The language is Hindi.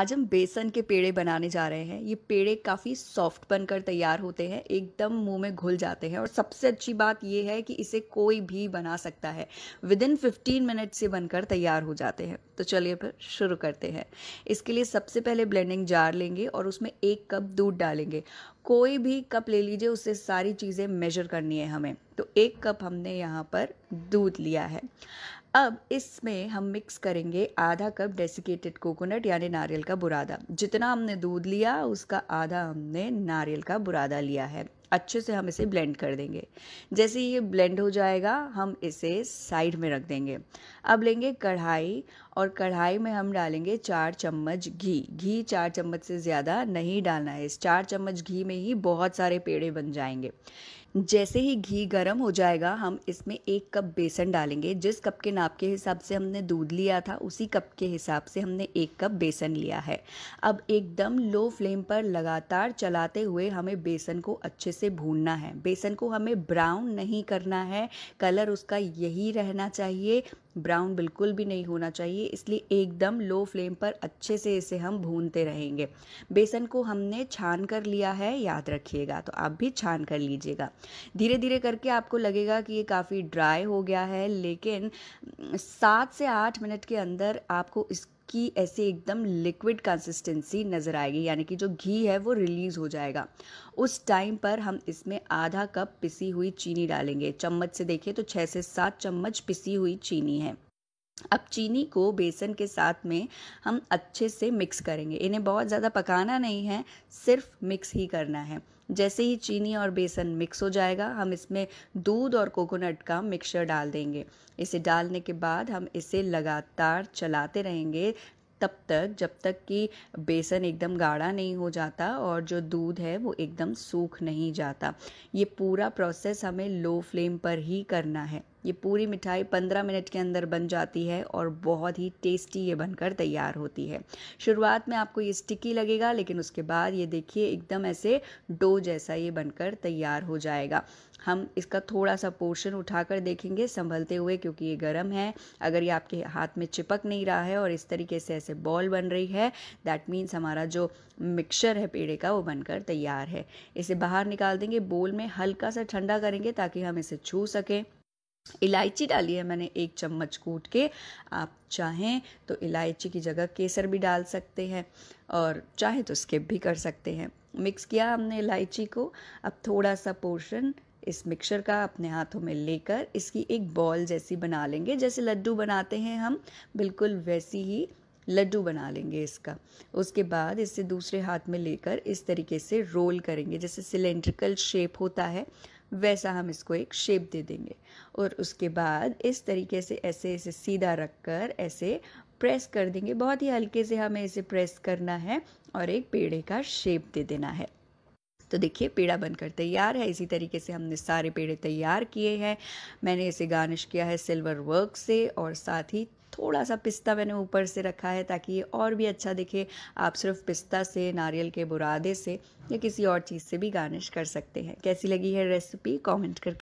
आज हम बेसन के पेड़े बनाने जा रहे हैं ये पेड़े काफ़ी सॉफ्ट बनकर तैयार होते हैं एकदम मुंह में घुल जाते हैं और सबसे अच्छी बात ये है कि इसे कोई भी बना सकता है विद इन फिफ्टीन मिनट से बनकर तैयार हो जाते हैं तो चलिए फिर शुरू करते हैं इसके लिए सबसे पहले ब्लेंडिंग जार लेंगे और उसमें एक कप दूध डालेंगे कोई भी कप ले लीजिए उससे सारी चीज़ें मेजर करनी है हमें तो एक कप हमने यहाँ पर दूध लिया है अब इसमें हम मिक्स करेंगे आधा कप डेसिकेटेड कोकोनट यानी नारियल का बुरादा जितना हमने दूध लिया उसका आधा हमने नारियल का बुरादा लिया है अच्छे से हम इसे ब्लेंड कर देंगे जैसे ये ब्लेंड हो जाएगा हम इसे साइड में रख देंगे अब लेंगे कढ़ाई और कढ़ाई में हम डालेंगे चार चम्मच घी घी चार चम्मच से ज़्यादा नहीं डालना है इस चार चम्मच घी में ही बहुत सारे पेड़े बन जाएंगे जैसे ही घी गर्म हो जाएगा हम इसमें एक कप बेसन डालेंगे जिस कप के नाप के हिसाब से हमने दूध लिया था उसी कप के हिसाब से हमने एक कप बेसन लिया है अब एकदम लो फ्लेम पर लगातार चलाते हुए हमें बेसन को अच्छे से भूनना है बेसन को हमें ब्राउन नहीं करना है कलर उसका यही रहना चाहिए ब्राउन बिल्कुल भी नहीं होना चाहिए इसलिए एकदम लो फ्लेम पर अच्छे से इसे हम भूनते रहेंगे बेसन को हमने छान कर लिया है याद रखिएगा तो आप भी छान कर लीजिएगा धीरे धीरे करके आपको लगेगा कि ये काफ़ी ड्राई हो गया है लेकिन सात से आठ मिनट के अंदर आपको इस कि ऐसे एकदम लिक्विड कंसिस्टेंसी नज़र आएगी यानी कि जो घी है वो रिलीज़ हो जाएगा उस टाइम पर हम इसमें आधा कप पिसी हुई चीनी डालेंगे चम्मच से देखें तो छः से सात चम्मच पिसी हुई चीनी है अब चीनी को बेसन के साथ में हम अच्छे से मिक्स करेंगे इन्हें बहुत ज़्यादा पकाना नहीं है सिर्फ मिक्स ही करना है जैसे ही चीनी और बेसन मिक्स हो जाएगा हम इसमें दूध और कोकोनट का मिक्सचर डाल देंगे इसे डालने के बाद हम इसे लगातार चलाते रहेंगे तब तक जब तक कि बेसन एकदम गाढ़ा नहीं हो जाता और जो दूध है वो एकदम सूख नहीं जाता ये पूरा प्रोसेस हमें लो फ्लेम पर ही करना है ये पूरी मिठाई 15 मिनट के अंदर बन जाती है और बहुत ही टेस्टी ये बनकर तैयार होती है शुरुआत में आपको ये स्टिकी लगेगा लेकिन उसके बाद ये देखिए एकदम ऐसे डो जैसा ये बनकर तैयार हो जाएगा हम इसका थोड़ा सा पोर्शन उठाकर देखेंगे संभलते हुए क्योंकि ये गर्म है अगर ये आपके हाथ में चिपक नहीं रहा है और इस तरीके से ऐसे बॉल बन रही है दैट मीन्स हमारा जो मिक्सचर है पेड़े का वो बनकर तैयार है इसे बाहर निकाल देंगे बोल में हल्का सा ठंडा करेंगे ताकि हम इसे छू सकें इलायची डाली है मैंने एक चम्मच कूट के आप चाहें तो इलायची की जगह केसर भी डाल सकते हैं और चाहे तो स्किप भी कर सकते हैं मिक्स किया हमने इलायची को अब थोड़ा सा पोर्शन इस मिक्सर का अपने हाथों में लेकर इसकी एक बॉल जैसी बना लेंगे जैसे लड्डू बनाते हैं हम बिल्कुल वैसी ही लड्डू बना लेंगे इसका उसके बाद इसे दूसरे हाथ में लेकर इस तरीके से रोल करेंगे जैसे सिलेंड्रिकल शेप होता है वैसा हम इसको एक शेप दे देंगे और उसके बाद इस तरीके से ऐसे इसे सीधा रख कर ऐसे प्रेस कर देंगे बहुत ही हल्के से हमें इसे प्रेस करना है और एक पेड़े का शेप दे देना है तो देखिए पेड़ा बनकर तैयार है इसी तरीके से हमने सारे पेड़े तैयार किए हैं मैंने इसे गार्निश किया है सिल्वर वर्क से और साथ ही थोड़ा सा पिस्ता मैंने ऊपर से रखा है ताकि ये और भी अच्छा दिखे आप सिर्फ पिस्ता से नारियल के बुरादे से या किसी और चीज़ से भी गार्निश कर सकते हैं कैसी लगी है रेसिपी कमेंट करके